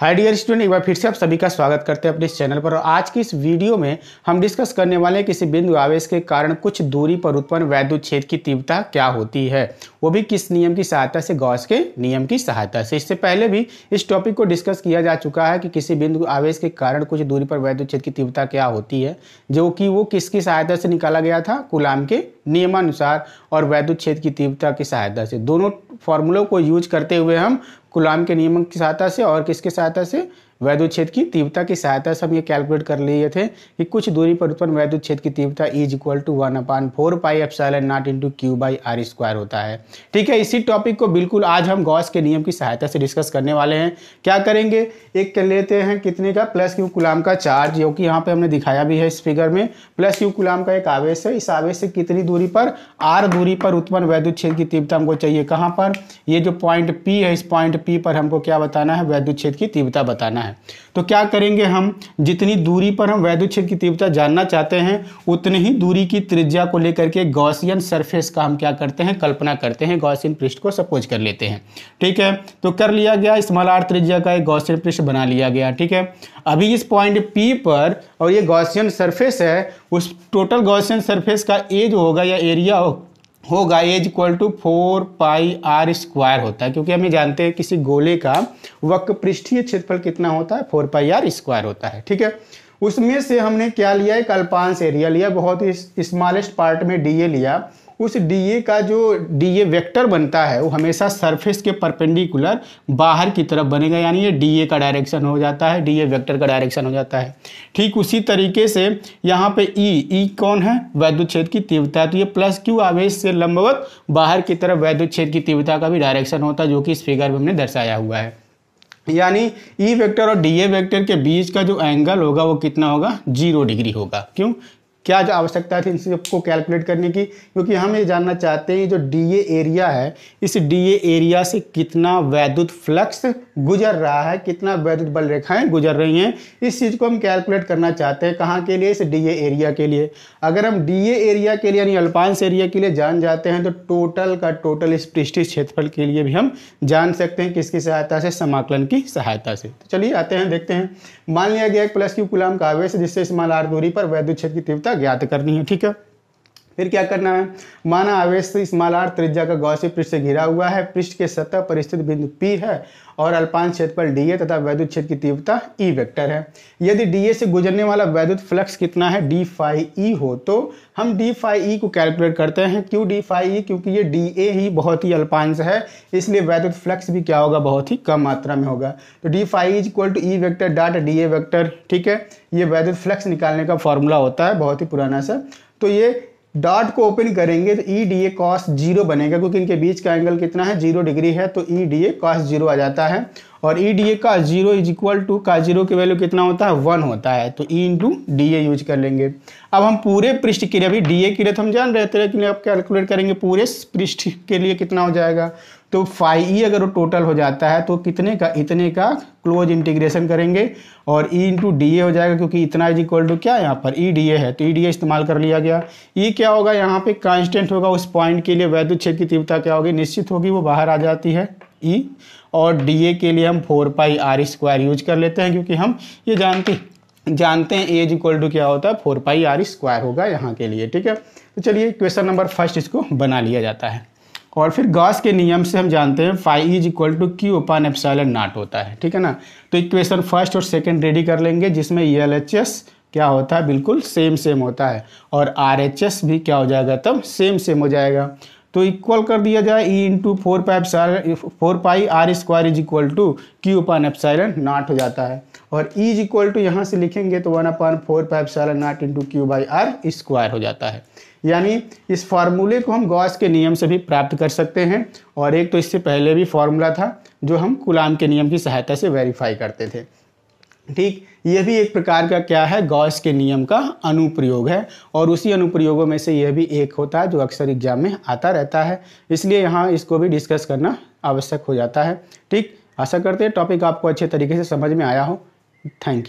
Hi dear student एक बार फिर से आप सभी का स्वागत करते हैं अपने इस चैनल पर और आज की इस वीडियो में हम डिस्कस करने वाले हैं किसी बिंदु आवेश के कारण कुछ दूरी पर उत्पन्न वैद्युत क्षेत्र की तीव्रता क्या होती है वो भी किस नियम की सहायता से गॉस के नियम की सहायता से इससे पहले भी इस टॉपिक को डिस्कस किया जा चुका है कि किसी बिंदु आवेश के कारण कुछ दूरी पर वैद्युत क्षेत्र की तीव्रता क्या होती है जो कि वो किसकी सहायता से निकाला गया था कुलाम के नियमानुसार और वैद्युत क्षेत्र की तीव्रता की सहायता से दोनों फॉर्मूलों को यूज करते हुए हम गुलाम के नियम की सहायता से और किसके सहायता से क्षेत्र की तीव्रता की सहायता से हम ये कैलकुलेट कर लिए थे कि कुछ दूरी पर उत्पन्न क्षेत्र की तीव्रता is equal to one upon four pi epsilon naught into q by r square होता है ठीक है इसी टॉपिक को बिल्कुल आज हम गॉस के नियम की सहायता से डिस्कस करने वाले हैं क्या करेंगे एक कर लेते हैं कितने का प्लस क्यू गुलाम का चार्ज जो कि यहाँ पे हमने दिखाया भी है इस फिगर में प्लस क्यू गुलाम का एक आवेश है इस आवेश से कितनी दूरी पर आर दूरी पर उत्पन्न वैद्युत क्षेत्र की तीव्रता हमको चाहिए कहाँ पर ये जो पॉइंट पी है इस पॉइंट पी पर हमको क्या बताना है वैद्युत क्षेत्र की तीव्रता बताना है है तो क्या करेंगे हम जितनी दूरी पर हम वैद्युत क्षेत्र की तीव्रता जानना चाहते हैं उतनी ही दूरी की त्रिज्या को लेकर के गौसियन सरफेस का हम क्या करते हैं कल्पना करते हैं गौसियन पृष्ठ को सपोज कर लेते हैं ठीक है तो कर लिया गया स्मॉल आर त्रिज्या का एक गौसियन पृष्ठ बना लिया गया ठीक है अभी इस पॉइंट पी पर और ये गौसियन सरफेस है उस टोटल गौसियन सरफेस का ए जो होगा या एरिया होगा as equal to four pi r square होता है क्योंकि हमें जानते हैं किसी गोले का वक्र पृष्ठीय क्षेत्रफल कितना होता है फोर पाई आर स्क्वायर होता है ठीक है उसमें से हमने क्या लिया एक अल्पांश एरिया लिया बहुत ही स्मॉलेस्ट पार्ट में डी ए लिया उस डी का जो डी वेक्टर बनता है वो हमेशा सरफेस के परपेंडिकुलर बाहर की तरफ बनेगा यानी ये डी का डायरेक्शन हो जाता है डी वेक्टर का डायरेक्शन हो जाता है ठीक उसी तरीके से यहाँ पे ई ई कौन है वैद्युत क्षेत्र की तीव्रता तो ये प्लस क्यू आवेश से लंबवत बाहर की तरफ वैद्युत क्षेत्र की तीव्रता का भी डायरेक्शन होता है जो कि इस फिगर में हमने दर्शाया हुआ है यानी ई वेक्टर और डी ए वेक्टर के बीच का जो एंगल होगा वो कितना होगा जीरो डिग्री होगा क्यों क्या जो आवश्यकता थी इन सबको कैलकुलेट करने की क्योंकि हम ये जानना चाहते हैं जो डी एरिया है इस डी एरिया से कितना वैद्युत फ्लक्स गुजर रहा है कितना वैद्युत बल रेखाएं गुजर रही हैं इस चीज़ को हम कैलकुलेट करना चाहते हैं कहाँ के लिए इस डी एरिया के लिए अगर हम डी एरिया के लिए यानी अल्पांस एरिया के लिए जान जाते हैं तो टोटल का टोटल इस पृष्ठ क्षेत्रफल के लिए भी हम जान सकते हैं किसकी सहायता से समाकलन की सहायता से तो चलिए आते हैं देखते हैं मान लिया गया एक प्लस क्यू कुलाम का आवेश जिससे इस मालार दूरी पर वैद्युत क्षेत्र की तीव्रता ज्ञात करनी है ठीक है फिर क्या करना है माना आवेश इस त्रिज्या का गौसी पृष्ठ से घिरा हुआ है पृष्ठ के सतह पर स्थित बिंदु पी है और क्षेत्र क्षेत्रफल डी ए तथा वैद्युत क्षेत्र की तीव्रता ई e वेक्टर है यदि डी ए से गुजरने वाला वैद्युत फ्लक्स कितना है डी फाई ई हो तो हम डी फाई ई को कैलकुलेट करते हैं क्यों डी फाई ई क्योंकि ये डी ए ही बहुत ही अल्पांश है इसलिए वैद्युत फ्लक्स भी क्या होगा बहुत ही कम मात्रा में होगा तो d phi is equal to e vector dot d a vector ठीक है ये वैद्युत फ्लक्स निकालने का फॉर्मूला होता है बहुत ही पुराना सा तो ये डॉट को ओपन करेंगे तो e d a cos zero बनेगा क्योंकि इनके बीच का एंगल कितना है जीरो डिग्री है तो e d a cos zero आ जाता है और ई डी ए का जीरो इज इक्वल टू का जीरो की वैल्यू कितना होता है वन होता है तो e into d a use कर लेंगे अब हम पूरे पृष्ठ के लिए अभी डी ए की तो हम जान रहे थे लेकिन अब कैलकुलेट करेंगे पूरे पृष्ठ के लिए कितना हो जाएगा तो फाइव ई अगर वो टोटल हो जाता है तो कितने का इतने का क्लोज इंटीग्रेशन करेंगे और ई इंटू डी ए हो जाएगा क्योंकि इतना इज इक्वल टू क्या यहाँ पर ई डी ए है तो ई डी ए इस्तेमाल कर लिया गया ई e क्या होगा यहाँ पे कांस्टेंट होगा उस पॉइंट के लिए वैद्युत क्षेत्र की तीव्रता क्या होगी निश्चित होगी वो बाहर आ जाती है ई e। और डी ए के लिए हम four pi r square use कर लेते हैं क्योंकि हम ये जानते जानते हैं एज इक्वल टू क्या होता है फोर पाई आर स्क्वायर होगा यहाँ के लिए ठीक है तो चलिए क्वेश्चन नंबर फर्स्ट इसको बना लिया जाता है और फिर गॉस के नियम से हम जानते हैं phi is equal to q upon epsilon naught होता है ठीक है ना तो इक्वेशन फर्स्ट और सेकेंड रेडी कर लेंगे जिसमें ई एल एच एस क्या होता है बिल्कुल सेम सेम होता है और आर एच एस भी क्या हो जाएगा तब सेम सेम हो जाएगा तो इक्वल कर दिया जाए e into four pi four pi r square is equal to q upon epsilon naught हो जाता है और ई इज इक्वल टू यहाँ से लिखेंगे तो one upon four pi epsilon naught into q by r square हो जाता है यानी इस फार्मूले को हम गॉस के नियम से भी प्राप्त कर सकते हैं और एक तो इससे पहले भी फार्मूला था जो हम गुलाम के नियम की सहायता से वेरीफाई करते थे ठीक यह भी एक प्रकार का क्या है गॉस के नियम का अनुप्रयोग है और उसी अनुप्रयोगों में से यह भी एक होता है जो अक्सर एग्जाम में आता रहता है इसलिए यहाँ इसको भी डिस्कस करना आवश्यक हो जाता है ठीक आशा करते हैं टॉपिक आपको अच्छे तरीके से समझ में आया हो थैंक यू